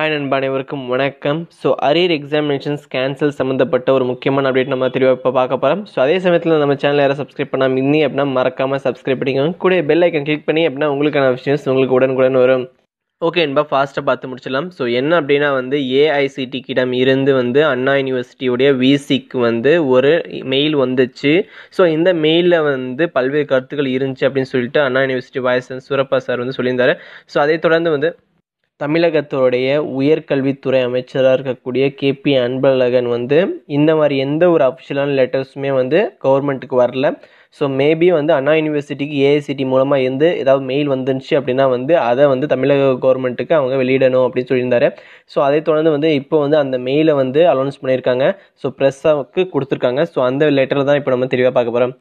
hi நண்பா அனைவருக்கும் வணக்கம் ஸோ அரியர் எக்ஸாமினேஷன்ஸ் கேன்சல் சம்மந்தப்பட்ட ஒரு முக்கியமான அப்டேட் நம்ம தெளிவாக இப்போ பார்க்க போகிறோம் ஸோ அதே சமயத்தில் நம்ம சேனல் யாரும் சப்ஸ்கிரைப் பண்ணாமல் இன்னி அப்படின்னா மறக்காமல் சப்ஸ்கிரைப் பண்ணிக்கோங்க கூட பெல் ஐக்கன் கிளிக் பண்ணி அப்படின்னா உங்களுக்கான விஷயம்ஸ் உங்களுக்கு உடனுக்குடன் வரும் ஓகே என்பா ஃபாஸ்ட்டாக பார்த்து முடிச்சிடலாம் ஸோ என்ன அப்படின்னா வந்து ஏஐசிடிக்கிடம் இருந்து வந்து அண்ணா யூனிவர்சிட்டியுடைய விசிக்கு வந்து ஒரு மெயில் வந்துச்சு ஸோ இந்த மெயிலில் வந்து பல்வேறு கருத்துக்கள் இருந்துச்சு அப்படின்னு சொல்லிட்டு Anna university voice Surappa sir வந்து சொல்லியிருந்தார் ஸோ அதை தொடர்ந்து வந்து தமிழகத்தோடைய உயர்கல்வித்துறை அமைச்சராக இருக்கக்கூடிய கேபி அன்பழகன் வந்து இந்த மாதிரி எந்த ஒரு அஃபிஷியலான லெட்டர்ஸுமே வந்து கவர்மெண்ட்டுக்கு வரல ஸோ மேபி வந்து அண்ணா யூனிவர்சிட்டிக்கு ஏஐசிடி மூலமாக இருந்து ஏதாவது மெயில் வந்துருந்துச்சு அப்படின்னா வந்து அதை வந்து தமிழக கவர்மெண்ட்டுக்கு அவங்க வெளியிடணும் அப்படின்னு சொல்லியிருந்தாரு ஸோ அதை தொடர்ந்து வந்து இப்போ வந்து அந்த மெயிலை வந்து அலௌன்ஸ் பண்ணியிருக்காங்க ஸோ ப்ரெஸ்ஸாவுக்கு கொடுத்துருக்காங்க ஸோ அந்த லெட்டரை தான் இப்போ நம்ம தெளிவாக பார்க்க போகிறோம்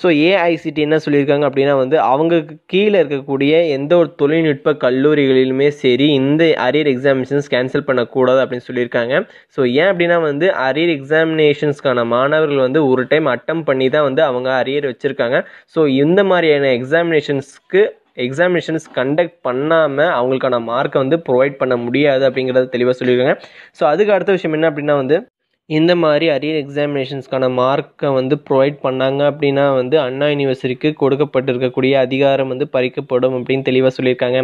ஸோ ஏஐசிடி என்ன சொல்லியிருக்காங்க அப்படின்னா வந்து அவங்க கீழே இருக்கக்கூடிய எந்த ஒரு தொழில்நுட்ப கல்லூரிகளிலுமே சரி இந்த அரியர் எக்ஸாமினேஷன்ஸ் கேன்சல் பண்ணக்கூடாது அப்படின்னு சொல்லியிருக்காங்க ஸோ ஏன் அப்படின்னா வந்து அரியர் எக்ஸாமினேஷன்ஸ்க்கான மாணவர்கள் வந்து ஒரு டைம் அட்டம் பண்ணி தான் வந்து அவங்க அரியர் வச்சுருக்காங்க ஸோ இந்த மாதிரியான எக்ஸாமினேஷன்ஸ்க்கு எக்ஸாமினேஷன்ஸ் கண்டக்ட் பண்ணாமல் அவங்களுக்கான மார்க்கை வந்து ப்ரொவைட் பண்ண முடியாது அப்படிங்கிறத தெளிவாக சொல்லியிருக்காங்க ஸோ அதுக்கு அடுத்த விஷயம் என்ன அப்படின்னா வந்து இந்த மாதிரி அரியர் எக்ஸாமினேஷன்ஸ்க்கான மார்க்கை வந்து ப்ரொவைட் பண்ணாங்க அப்படின்னா வந்து அண்ணா யூனிவர்சிட்டிக்கு கொடுக்கப்பட்டிருக்கக்கூடிய அதிகாரம் வந்து பறிக்கப்படும் அப்படின்னு தெளிவாக சொல்லியிருக்காங்க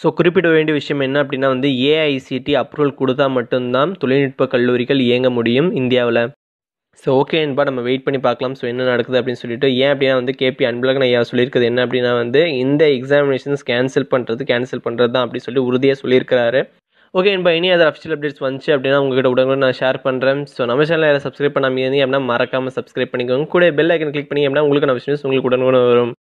ஸோ குறிப்பிட வேண்டிய விஷயம் என்ன அப்படின்னா வந்து ஏஐசிடி அப்ரூவல் கொடுத்தா மட்டும்தான் தொழில்நுட்ப கல்லூரிகள் இயங்க முடியும் இந்தியாவில் ஸோ ஓகே என்பா நம்ம வெயிட் பண்ணி பார்க்கலாம் ஸோ என்ன நடக்குது அப்படின்னு சொல்லிட்டு ஏன் அப்படின்னா வந்து கேபி அன்பழகன் ஐயா சொல்லியிருக்கிறது என்ன அப்படின்னா வந்து இந்த எக்ஸாமினேஷன்ஸ் கேன்சல் பண்ணுறது கேன்சல் பண்ணுறது தான் அப்படின்னு சொல்லி உறுதியாக சொல்லியிருக்கிறாரு ஓகே இப்போ இனி அதை அஃபிஷியல் அப்டேட்ஸ் வந்துச்சு அப்படின்னா உங்ககிட்ட உடனே நான் ஷேர் பண்ணுறேன் ஸோ நம்ம சேனல் யாரும் சப்ஸ்கிரைப் பண்ணாமல் இருந்தீங்க அப்படின்னா மறக்காமல் சப்ஸ்கிரைப் பண்ணிக்கோங்க கூட பெல் ஐக்கன் கிளிக் பண்ணி அப்படின்னா உங்களுக்கு நம்ம விஷயம் உங்களுக்கு உடனே வரும்